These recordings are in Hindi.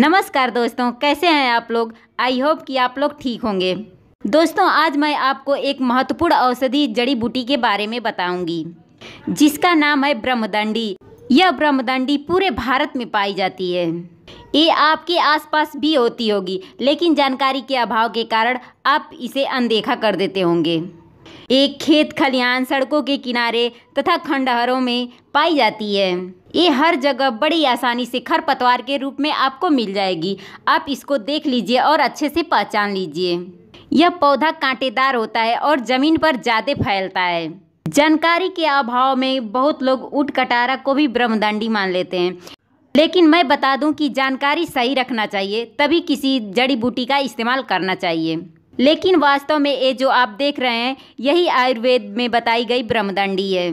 नमस्कार दोस्तों कैसे हैं आप लोग आई होप कि आप लोग ठीक होंगे दोस्तों आज मैं आपको एक महत्वपूर्ण औषधि जड़ी बूटी के बारे में बताऊंगी जिसका नाम है ब्रह्मदंडी यह ब्रह्मदंडी पूरे भारत में पाई जाती है ये आपके आसपास भी होती होगी लेकिन जानकारी के अभाव के कारण आप इसे अनदेखा कर देते होंगे एक खेत खलियान सड़कों के किनारे तथा खंडहरों में पाई जाती है ये हर जगह बड़ी आसानी से खरपतवार के रूप में आपको मिल जाएगी आप इसको देख लीजिए और अच्छे से पहचान लीजिए यह पौधा कांटेदार होता है और ज़मीन पर ज़्यादा फैलता है जानकारी के अभाव में बहुत लोग ऊट कटारा को भी ब्रह्मदंडी मान लेते हैं लेकिन मैं बता दूं कि जानकारी सही रखना चाहिए तभी किसी जड़ी बूटी का इस्तेमाल करना चाहिए लेकिन वास्तव में ये जो आप देख रहे हैं यही आयुर्वेद में बताई गई ब्रह्मदंडी है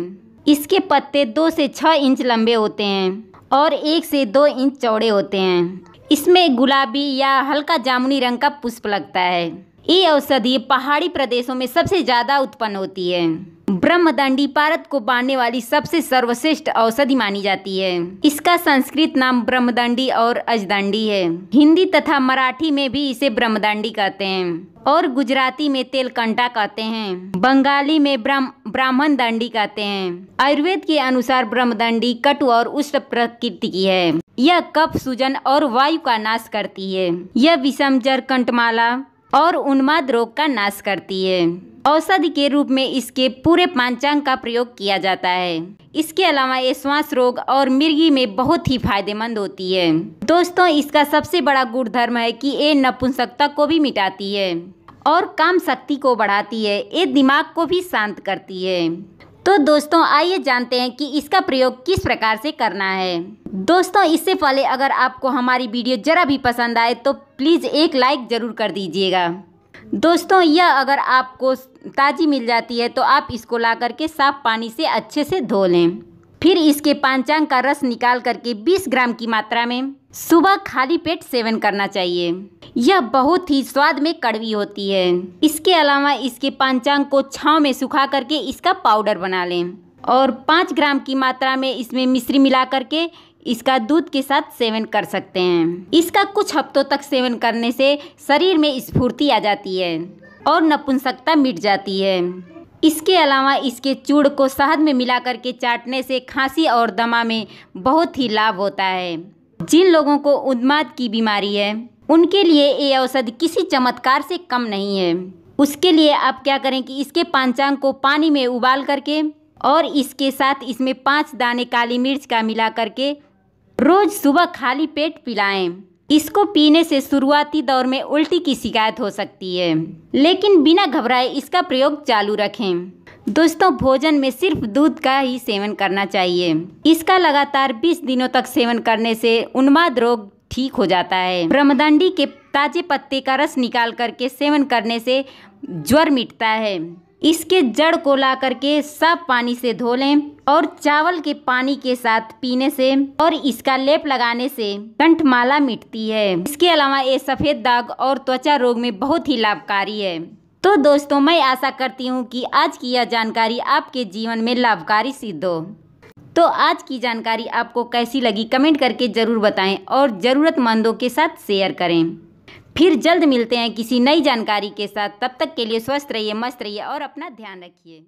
इसके पत्ते दो से छः इंच लंबे होते हैं और एक से दो इंच चौड़े होते हैं इसमें गुलाबी या हल्का जामुनी रंग का पुष्प लगता है ये औषधि पहाड़ी प्रदेशों में सबसे ज़्यादा उत्पन्न होती है ब्रह्मदंडी भारत को बांधने वाली सबसे सर्वश्रेष्ठ औषधि मानी जाती है इसका संस्कृत नाम ब्रह्मदंडी और अजदंडी है हिंदी तथा मराठी में भी इसे ब्रह्मदंडी कहते हैं और गुजराती में तेलकंटा कहते हैं बंगाली में ब्राह्मण दंडी कहते हैं आयुर्वेद के अनुसार ब्रह्मदंडी कटु और उष्ण प्रकृति की है यह कफ सूजन और वायु का नाश करती है यह विषम जर कंटमाला और उन्माद रोग का नाश करती है औषधि के रूप में इसके पूरे पांचांग का प्रयोग किया जाता है इसके अलावा ये श्वास रोग और मिर्गी में बहुत ही फायदेमंद होती है दोस्तों इसका सबसे बड़ा गुणधर्म है कि ये नपुंसकता को भी मिटाती है और काम शक्ति को बढ़ाती है ये दिमाग को भी शांत करती है तो दोस्तों आइए जानते हैं कि इसका प्रयोग किस प्रकार से करना है दोस्तों इससे पहले अगर आपको हमारी वीडियो ज़रा भी पसंद आए तो प्लीज़ एक लाइक ज़रूर कर दीजिएगा दोस्तों यह अगर आपको ताज़ी मिल जाती है तो आप इसको ला करके साफ पानी से अच्छे से धो लें फिर इसके पांचांग का रस निकाल करके 20 ग्राम की मात्रा में सुबह खाली पेट सेवन करना चाहिए यह बहुत ही स्वाद में कड़वी होती है इसके अलावा इसके पंचांग को छाव में सुखा करके इसका पाउडर बना लें और पाँच ग्राम की मात्रा में इसमें मिश्री मिला करके इसका दूध के साथ सेवन कर सकते हैं इसका कुछ हफ्तों तक सेवन करने से शरीर में स्फूर्ति आ जाती है और नपुंसकता मिट जाती है इसके अलावा इसके चूड़ को शहद में मिला करके चाटने से खांसी और दमा में बहुत ही लाभ होता है जिन लोगों को उन्माद की बीमारी है उनके लिए ये औषध किसी चमत्कार से कम नहीं है उसके लिए आप क्या करें कि इसके पांचांग को पानी में उबाल करके और इसके साथ इसमें पांच दाने काली मिर्च का मिला करके रोज़ सुबह खाली पेट पिलाएं इसको पीने से शुरुआती दौर में उल्टी की शिकायत हो सकती है लेकिन बिना घबराए इसका प्रयोग चालू रखें दोस्तों भोजन में सिर्फ दूध का ही सेवन करना चाहिए इसका लगातार 20 दिनों तक सेवन करने से उन्माद रोग ठीक हो जाता है ब्रह्मदंडी के ताजे पत्ते का रस निकाल करके सेवन करने से ज्वर मिटता है इसके जड़ को ला करके साफ पानी से धो लें और चावल के पानी के साथ पीने से और इसका लेप लगाने से कंठमाला मिटती है इसके अलावा ये सफ़ेद दाग और त्वचा रोग में बहुत ही लाभकारी है तो दोस्तों मैं आशा करती हूँ कि आज की यह जानकारी आपके जीवन में लाभकारी सिद्ध हो तो आज की जानकारी आपको कैसी लगी कमेंट करके ज़रूर बताएं और ज़रूरतमंदों के साथ शेयर करें फिर जल्द मिलते हैं किसी नई जानकारी के साथ तब तक के लिए स्वस्थ रहिए मस्त रहिए और अपना ध्यान रखिए